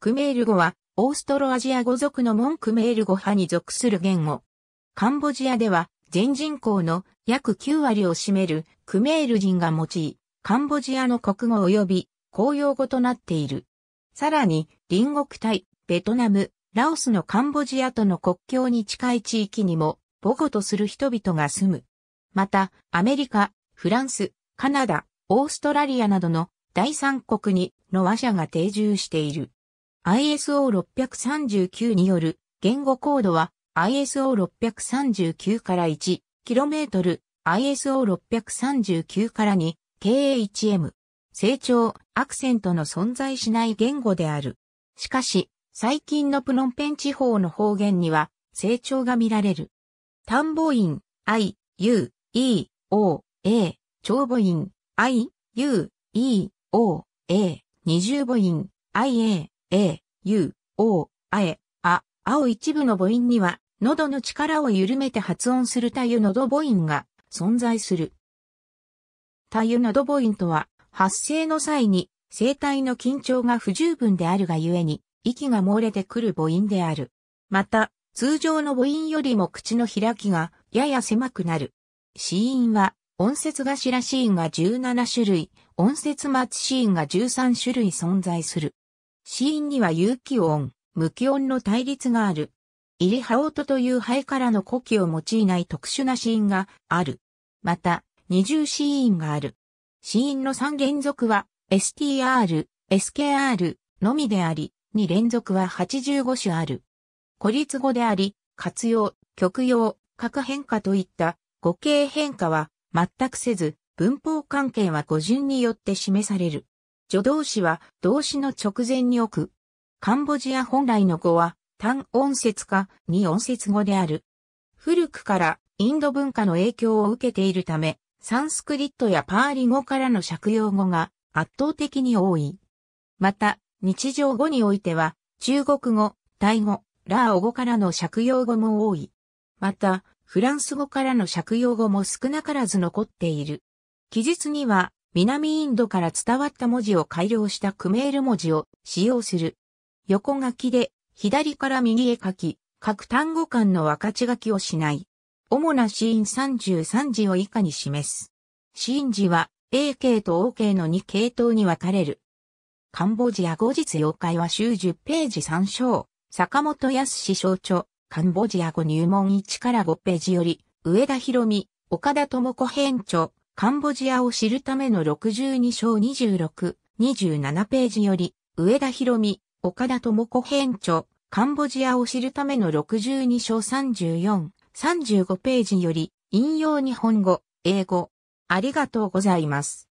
クメール語は、オーストロアジア語族のモンクメール語派に属する言語。カンボジアでは、全人口の約9割を占めるクメール人が用い、カンボジアの国語及び公用語となっている。さらに、隣国タイ、ベトナム、ラオスのカンボジアとの国境に近い地域にも、母語とする人々が住む。また、アメリカ、フランス、カナダ、オーストラリアなどの第三国にの話者が定住している。ISO639 による言語コードは ISO639 から 1km、ISO639 から2、KHM。成長、アクセントの存在しない言語である。しかし、最近のプノンペン地方の方言には成長が見られる。単母音、I、U、E、O、A、長母音、I、U、E、O、A、二重母音、I、A、A、U、O、あえ、あ、青一部の母音には、喉の力を緩めて発音する太陽喉母音が存在する。太陽喉母音とは、発声の際に、声帯の緊張が不十分であるがゆえに、息が漏れてくる母音である。また、通常の母音よりも口の開きがやや狭くなる。死因は、音節頭ーンが17種類、音節末ーンが13種類存在する。死因には有機音、無機音の対立がある。リハオ音という肺からの呼気を用いない特殊な死因がある。また、二重死因がある。死因の3連続は STR、SKR のみであり、2連続は85種ある。孤立語であり、活用、極用、核変化といった語形変化は全くせず、文法関係は語順によって示される。助動詞は動詞の直前に置く。カンボジア本来の語は単音節か二音節語である。古くからインド文化の影響を受けているため、サンスクリットやパーリ語からの借用語が圧倒的に多い。また、日常語においては、中国語、タイ語、ラー語からの借用語も多い。また、フランス語からの借用語も少なからず残っている。記述には、南インドから伝わった文字を改良したクメール文字を使用する。横書きで左から右へ書き、各単語間の分かち書きをしない。主なシーン33字を以下に示す。シーン字は A 系と O 系の2系統に分かれる。カンボジア後日妖怪は週10ページ参照。坂本康象著、カンボジア語入門1から5ページより、上田博美、岡田智子編著、カンボジアを知るための62章26、27ページより、上田博美、岡田智子編著、カンボジアを知るための62章34、35ページより、引用日本語、英語。ありがとうございます。